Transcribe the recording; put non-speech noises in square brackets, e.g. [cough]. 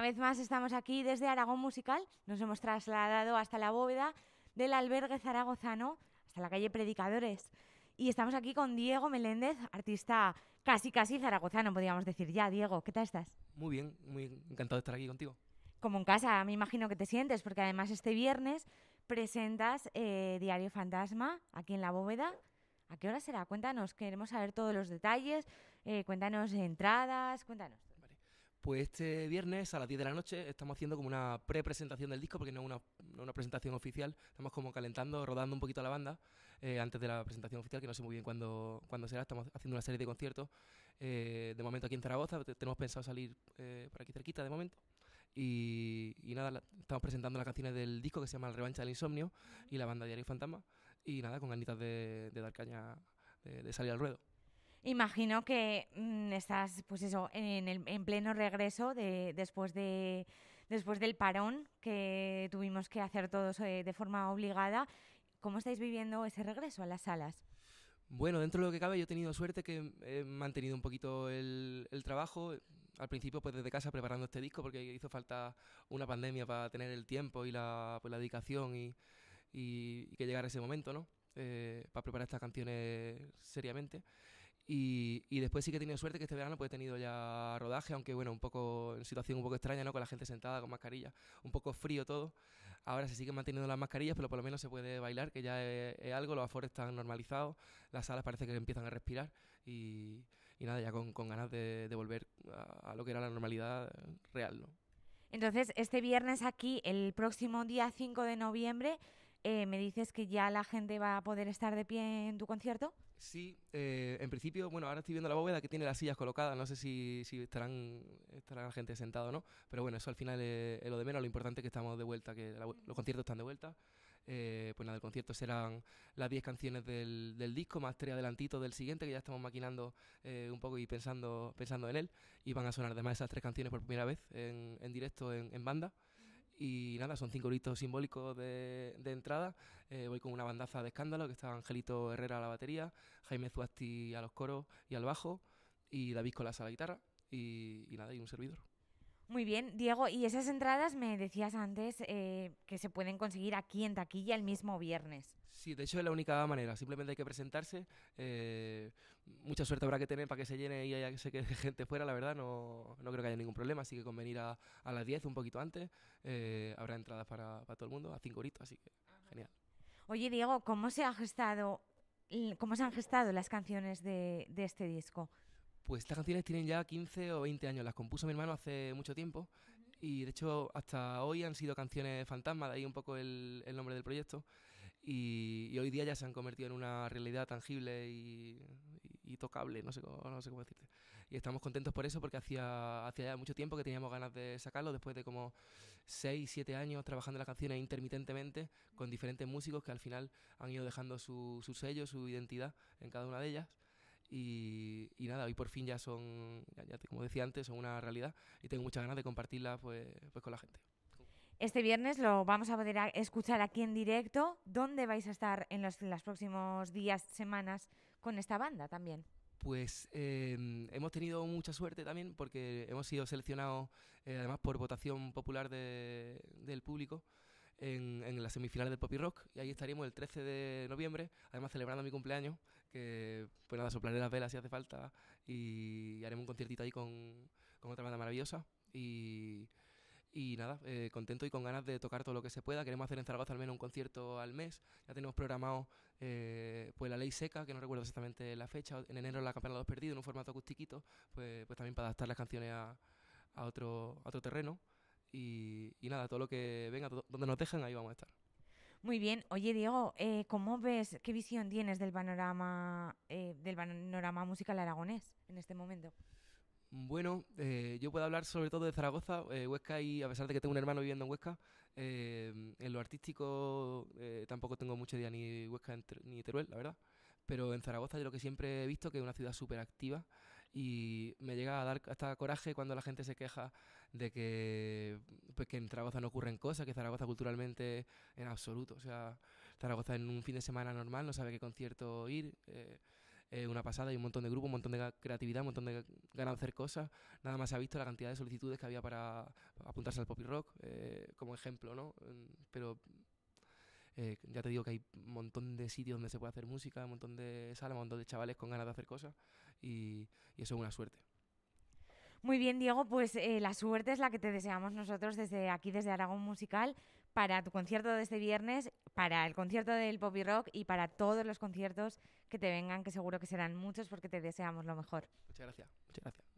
Una vez más estamos aquí desde Aragón Musical. Nos hemos trasladado hasta la bóveda del albergue zaragozano, hasta la calle Predicadores. Y estamos aquí con Diego Meléndez, artista casi casi zaragozano, podríamos decir ya. Diego, ¿qué tal estás? Muy bien, muy encantado de estar aquí contigo. Como en casa, me imagino que te sientes, porque además este viernes presentas eh, Diario Fantasma aquí en la bóveda. ¿A qué hora será? Cuéntanos, queremos saber todos los detalles, eh, cuéntanos entradas, cuéntanos. Pues este viernes a las 10 de la noche estamos haciendo como una pre-presentación del disco, porque no es una, presentación oficial, estamos como calentando, rodando un poquito la banda eh, antes de la presentación oficial, que no sé muy bien cuándo, cuándo será, estamos haciendo una serie de conciertos, eh, de momento aquí en Zaragoza, tenemos pensado salir eh, por aquí cerquita de momento, y, nada, estamos presentando las canciones del disco que se llama La revancha del insomnio y la banda Diario Fantasma, y nada, con ganitas de, dar caña, de salir al ruedo. Imagino que mm, estás, pues eso, en, en pleno regreso de, después, de, después del parón que tuvimos que hacer todos eh, de, forma obligada. ¿Cómo estáis viviendo ese regreso a las salas? Bueno, dentro de lo que cabe, yo he tenido suerte que he mantenido un poquito el, trabajo. Al principio, pues desde casa preparando este disco, porque hizo falta una pandemia para tener el tiempo y la, pues, dedicación y, y, que llegara ese momento, ¿no? Eh, para preparar estas canciones seriamente. Y, después sí que he tenido suerte que este verano pues, he tenido ya rodaje, aunque bueno, un poco en situación un poco extraña, ¿no? Con la gente sentada, con mascarilla, un poco frío todo. Ahora se siguen manteniendo las mascarillas, pero por lo menos se puede bailar, que ya es, algo, los afores están normalizados, las alas parece que empiezan a respirar y, nada, ya con, ganas de, volver a, a, lo que era la normalidad real, ¿no? Entonces, este viernes aquí, el próximo día 5 de noviembre, eh, ¿Me dices que ya la gente va a poder estar de pie en tu concierto? Sí, eh, en principio, bueno, ahora estoy viendo la bóveda que tiene las sillas colocadas, no sé si, estarán, estará la gente sentada o no, pero bueno, eso al final es, lo de menos, lo importante es que estamos de vuelta, que los conciertos están de vuelta. Eh, pues nada, el concierto serán las 10 canciones del, disco, más tres adelantitos del siguiente, que ya estamos maquinando un poco y pensando, pensando en él. Y van a sonar además esas tres canciones por primera vez en, directo en banda. Y nada, son cinco gritos simbólicos de, de entrada. Eh, voy con una bandaza de escándalo, que está Angelito Herrera a la batería, Jaime Zuasti a los coros y al bajo, y David Colas a la guitarra, y nada, y un servidor. Muy bien, Diego, y esas entradas me decías antes eh, que se pueden conseguir aquí en taquilla el mismo viernes. Sí, de hecho es la única manera, simplemente hay que presentarse. Eh, mucha suerte habrá que tener para que se llene y haya que se quede [laughs] gente fuera, la verdad, no, no creo que haya ningún problema, así que con venir a, a las 10, un poquito antes, eh, habrá entradas para, para, todo el mundo, a 5 horitos, así que genial. Oye, Diego, ¿cómo se ha gestado, cómo se han gestado las canciones de, de este disco? Pues estas canciones tienen ya 15 o 20 años, las compuso mi hermano hace mucho tiempo y de hecho hasta hoy han sido canciones fantasma, de ahí un poco el, nombre del proyecto y, hoy día ya se han convertido en una realidad tangible y, tocable, no sé, cómo, decirte. Y estamos contentos por eso porque hacía, ya mucho tiempo que teníamos ganas de sacarlo, después de como 6, 7 años trabajando las canciones intermitentemente con diferentes músicos que al final han ido dejando su sello, su identidad en cada una de ellas y, nada, hoy por fin ya son, como decía antes, son una realidad y tengo muchas ganas de compartirla pues, pues con la gente. Este viernes lo vamos a poder escuchar aquí en directo. ¿Dónde vais a estar en los, los próximos días, semanas con esta banda también? Pues em, hemos tenido mucha suerte también porque hemos sido seleccionados, eh, además por votación popular del público, en, en la semifinal del Poppy Rock. Y ahí estaríamos el 13 de noviembre, además celebrando mi cumpleaños que pues nada, soplaré las velas si hace falta y haremos un conciertito ahí con, otra banda maravillosa y, nada, eh, contento y con ganas de tocar todo lo que se pueda. Queremos hacer en Zaragoza al menos un concierto al mes. Ya tenemos programado eh, pues la ley seca, que no recuerdo exactamente la fecha, en enero la campana de los perdidos, en un formato acustiquito, pues, pues también para adaptar las canciones a, otro, otro terreno. Y, nada, todo lo que venga, donde nos dejan, ahí vamos a estar. Muy bien. Oye, Diego, eh, ¿cómo ves, qué visión tienes del panorama, eh, del panorama musical aragonés en este momento? Bueno, eh, yo puedo hablar sobre todo de Zaragoza, Huesca, y a pesar de que tengo un hermano viviendo en Huesca, en lo artístico tampoco tengo mucho día ni Huesca ni Teruel, la verdad. Pero en Zaragoza yo lo que siempre he visto que es una ciudad súper activa y me llega a dar hasta coraje cuando la gente se queja de que, pues, que en Zaragoza no ocurren cosas, que Zaragoza culturalmente en absoluto. O sea, Zaragoza en un fin de semana normal no sabe qué concierto ir. Eh, una pasada, hay un montón de grupos, un montón de creatividad, un montón de ganas de hacer cosas. Nada más se ha visto la cantidad de solicitudes que había para apuntarse al pop y rock, eh, como ejemplo, ¿no? Mm, pero eh, ya te digo que hay un montón de sitios donde se puede hacer música, un montón de salas, un montón de chavales con ganas de hacer cosas y, y eso es una suerte. Muy bien, Diego, pues eh, la suerte es la que te deseamos nosotros desde aquí, desde Aragón Musical, para tu concierto de este viernes, para el concierto del Pop y Rock y para todos los conciertos que te vengan, que seguro que serán muchos porque te deseamos lo mejor. Muchas gracias, muchas gracias.